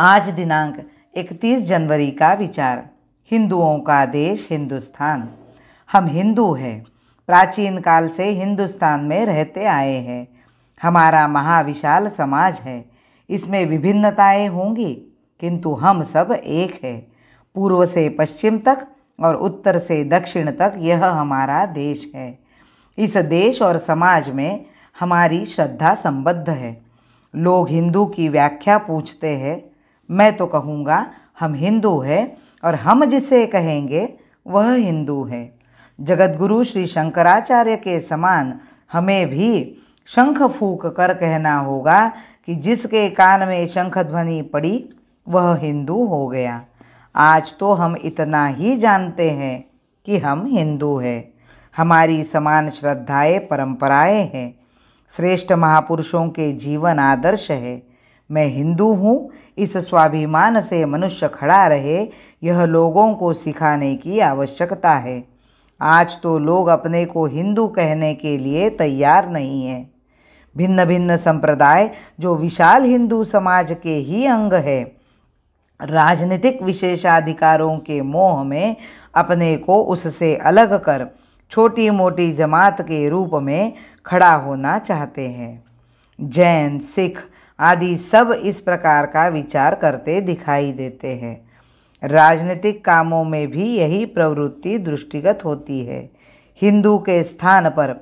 आज दिनांक 31 जनवरी का विचार हिंदुओं का देश हिंदुस्तान हम हिंदू हैं प्राचीन काल से हिंदुस्तान में रहते आए हैं हमारा महाविशाल समाज है इसमें विभिन्नताएं होंगी किंतु हम सब एक है पूर्व से पश्चिम तक और उत्तर से दक्षिण तक यह हमारा देश है इस देश और समाज में हमारी श्रद्धा संबद्ध है लोग हिंदू की व्याख्या पूछते हैं मैं तो कहूँगा हम हिंदू है और हम जिसे कहेंगे वह हिंदू है जगतगुरु श्री शंकराचार्य के समान हमें भी शंख फूक कर कहना होगा कि जिसके कान में शंख ध्वनि पड़ी वह हिंदू हो गया आज तो हम इतना ही जानते हैं कि हम हिंदू हैं हमारी समान श्रद्धाएं परंपराएं हैं श्रेष्ठ महापुरुषों के जीवन आदर्श है मैं हिंदू हूँ इस स्वाभिमान से मनुष्य खड़ा रहे यह लोगों को सिखाने की आवश्यकता है आज तो लोग अपने को हिंदू कहने के लिए तैयार नहीं हैं भिन्न भिन्न संप्रदाय जो विशाल हिंदू समाज के ही अंग है राजनीतिक विशेषाधिकारों के मोह में अपने को उससे अलग कर छोटी मोटी जमात के रूप में खड़ा होना चाहते हैं जैन सिख आदि सब इस प्रकार का विचार करते दिखाई देते हैं राजनीतिक कामों में भी यही प्रवृत्ति दृष्टिगत होती है हिंदू के स्थान पर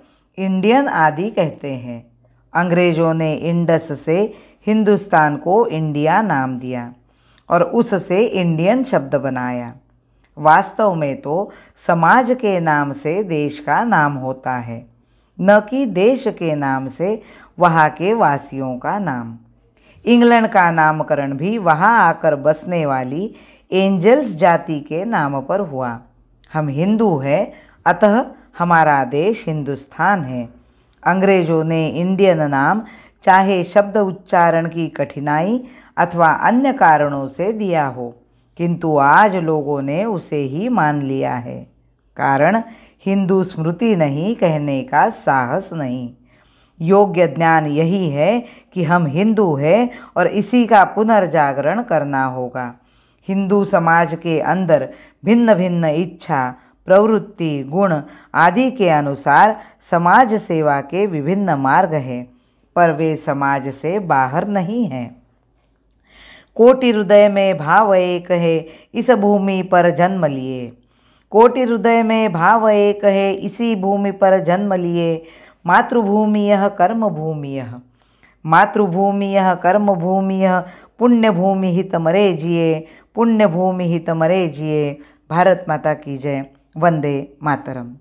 इंडियन आदि कहते हैं अंग्रेजों ने इंडस से हिंदुस्तान को इंडिया नाम दिया और उससे इंडियन शब्द बनाया वास्तव में तो समाज के नाम से देश का नाम होता है न कि देश के नाम से वहाँ के वासियों का नाम इंग्लैंड का नामकरण भी वहाँ आकर बसने वाली एंजल्स जाति के नाम पर हुआ हम हिंदू हैं अतः हमारा देश हिंदुस्तान है अंग्रेजों ने इंडियन नाम चाहे शब्द उच्चारण की कठिनाई अथवा अन्य कारणों से दिया हो किंतु आज लोगों ने उसे ही मान लिया है कारण हिंदू स्मृति नहीं कहने का साहस नहीं योग्य ज्ञान यही है कि हम हिंदू हैं और इसी का पुनर्जागरण करना होगा हिंदू समाज के अंदर भिन्न भिन्न इच्छा प्रवृत्ति गुण आदि के अनुसार समाज सेवा के विभिन्न मार्ग हैं पर वे समाज से बाहर नहीं हैं कोटि हृदय में भाव एक है इस भूमि पर जन्म लिए कोटि हृदय में भाव एक है इसी भूमि पर जन्म लिए मातृभूमियः कर्मभूमियः मातृभूमियः कर्मभूमियः पुण्यभूमि हित मरे जिए पुण्यभूमि हित मरे जिए भारत माता की जय वंदे मातरम